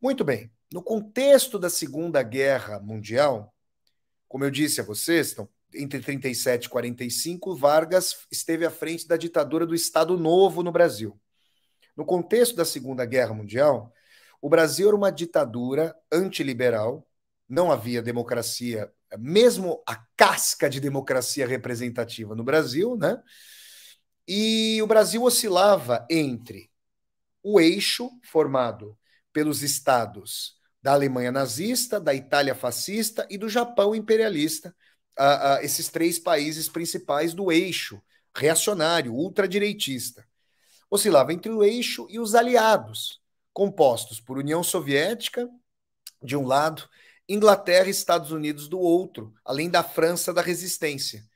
Muito bem. No contexto da Segunda Guerra Mundial, como eu disse a vocês, então, entre 37 e 45, Vargas esteve à frente da ditadura do Estado Novo no Brasil. No contexto da Segunda Guerra Mundial, o Brasil era uma ditadura antiliberal, não havia democracia, mesmo a casca de democracia representativa no Brasil, né? E o Brasil oscilava entre o eixo formado pelos estados da Alemanha nazista, da Itália fascista e do Japão imperialista, a, ah, ah, esses três países principais do eixo reacionário, ultradireitista. Oscilava entre o eixo e os aliados, compostos por União Soviética, de um lado, Inglaterra e Estados Unidos do outro, além da França da resistência.